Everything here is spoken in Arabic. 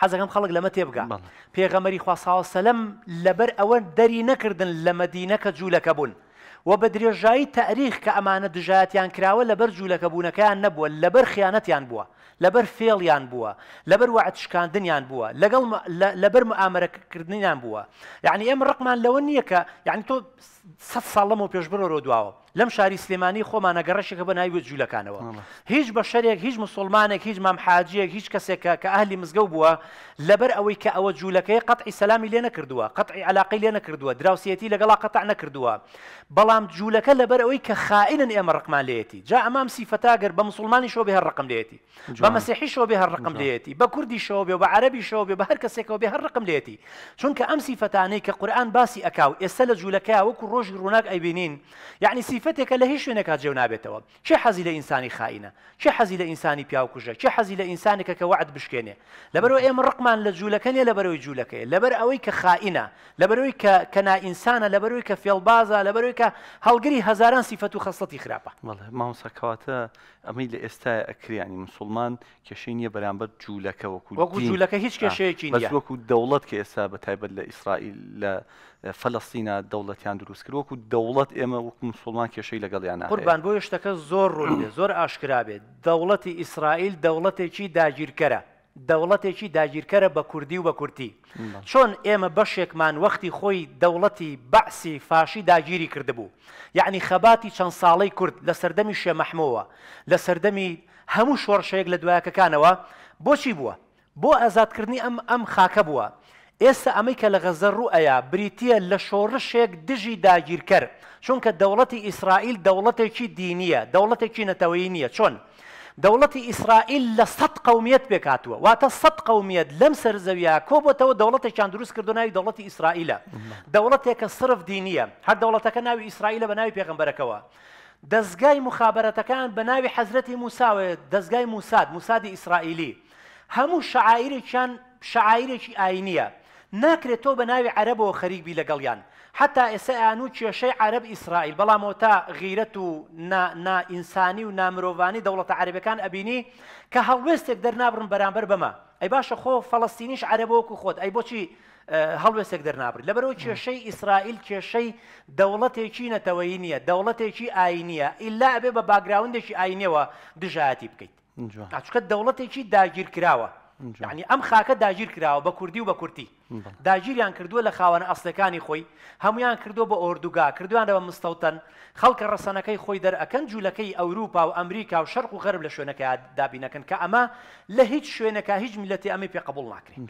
حزقم خلق لما تيبقى في غمري خواص سلام لبر أول دري نكردن لمدينة كجولة كبون وبدري جاي تاريخ كأمانة دجات يعني ولا بر جولة كبون كأن نبوة لبر خيانة يعني بوا لبر فيل يعني بوا لبر وعد شكان دنيا يعني بوا لقل م... ل... لبر مؤامرة كردن يعني بوا يعني أم رقم لو يعني تو ست صلمو بيجبرو رودواو لم شاری سلیمانی خو سلێمانی خۆمانە گەڕەشێکە بە ناوێت جوولەکانەوە هیچ بە شەرێک هیچ مسلمانێک هیچ مامحاجەیەک هیچ که کە ئەهلی و لبر لەبەر ئەوەی او ئەوە جوولەکەی قطع سەلامی لێ نەکردووە قطع علاقی لێ نەکردووە دراوسەتی لەگەڵا قەتع نەکردووە بەڵام جوولەکە لەبەر ئەوەی کە خائینن ئێمە رقم لیتی جا ئەمام سیفەتاگەر بە مسلمانی شۆ بێ هەر ڕقم لێتی بە مەسیحی شۆ بێ هەر ڕقم لێتی بە کوردی شەوە بێ بە عەربی شەوە هر بە هەر به بێ هەر ڕقم لێتی چونکە ئەم سیفەتانەی کە قرآن باسی اکاو ئەکاو ئێستا لە جوولەکە وەکو ڕۆژی ای بینین یعنی سی سفتێکە لە هیچ شوێنێکا جێو تو چه حەزی انسانی خائنه چه حەزی انسانی پیاو پیاوکوژە چه انسانی که ئینسانێکە بشکنه وعد بشکێنێ رقمان لجول کنی لە جول لە لبر اوی ک خائنه کە ک کنا انسانه کەنائینسانە ک فیل بازه لەبەرەوەی ک هەڵگری هزاران صفت و خصلتی خرابه ما هم ماوسەکەواتە امیل لە اکری یعنی مسلمان کشینی بر کێشەی نییە بەرامبەر دین وەکو جول جوولەکە هیچ کشی کینی بس کە دولت بە تایبەت لە ئیسرائیل لە فەلستینە دەوڵەتیان دروست کرد دولت دەوڵەت ئێمە وەکو مسلمان مسلمانان کێشەی لەگەڵیان قوربان بۆ شتەکە زۆر ڕووی زۆر ئاشکرابێت دەوڵەتی ئیسرائیل دەوڵەتێکی داگیرکەرە دەوڵەتێکی داگیرکەرە بە کوردی و بە کورتی چۆن ئێمە بەشێکمان وەختی خۆی دەوڵەتی بەعسی فاشی داگیری کردبوو یعنی خەباتی چەند ساڵی کورد لە سەردەمی شێمەحمەوە لە سەردەمی هەموو شۆڕشەیەک لە دوایەکەکانەوە بۆچی بووە بۆ ئازادکردنی ئەم ئەم خاکە بووە ئێستا ئەمەی کە لە غەزە ڕوئەیە بریتە لە شۆڕشێک دژی داگیرکەر چونکە دەوڵەتی ئیسرائیل دەوڵەتێکی دینیە دەوڵەتێکی نەتەوەی نییە چۆن دەوڵەتی ئیسرائیل لە سەد قومیت پێکاتوە واتە سەد قومیت لەم سەرزەویە کۆبتەوە دەوڵەتێکیان دروست کردو ناوی دەوڵەتی ئیسرائیلە دەوڵەتێکە صرف دینیە هەر دەوڵەتەکە ناوی ئیسرائیلە بە ناوی پێغمبەرەکەەوە. دەستگای مخابەتەکان بە ناوی حەزرەتی موساوێت دەستگای موساد موسادی ئیسرائیلی هەموو شعائرێکیان شعائرێکی ئاینیە ناکرێت تۆ بە ناوی عەرەبەوە خەریبی لەگەڵیان حتا ئێستا ئەیان و کێشەی عەرب ئیسرائیل بەڵامەوە تا غیرەت و نائینسانی و نامرۆڤانی دەوڵەتە عەرەبەکان ئەبینی کە هەڵوێستێک دەرنابن بەرامبەر بەمە ئەی باشە خۆ فەڵستینیش عەرەبەوەکو خۆت ئەی بۆچی هەڵوێستێک دەرنابن لەبەرەوە کێشەی ئیسرائیل کێشەی دەوڵەتێکی نەتەوەی نییە دەوڵەتێکی ئاینیە ئللا ئەبێ بە باگراوندێکی ئاینەوە دژایەتی بکەیت چکە دەوڵەتێکی داگیر کراوە. ینی ئەم خاکە داگیر کراوە بە کوردی و بە کورتی داگیریان کردووە لە خاوەنە ئەسلەکانی خۆی هەمویان کردو بە ئۆردوگا کردویانە بە مستەوتەن خەڵکە ڕسەنەکەی خۆی دەرەکەن جوولەکەی ئەوروپا و ئەمریکا و شەرق و غەرب لە شوێنەکە دابینەکەن کە ئەمە لە هیچ شوێنەکە هیچ میلەتی ئەمە پێ قبول ناکرین.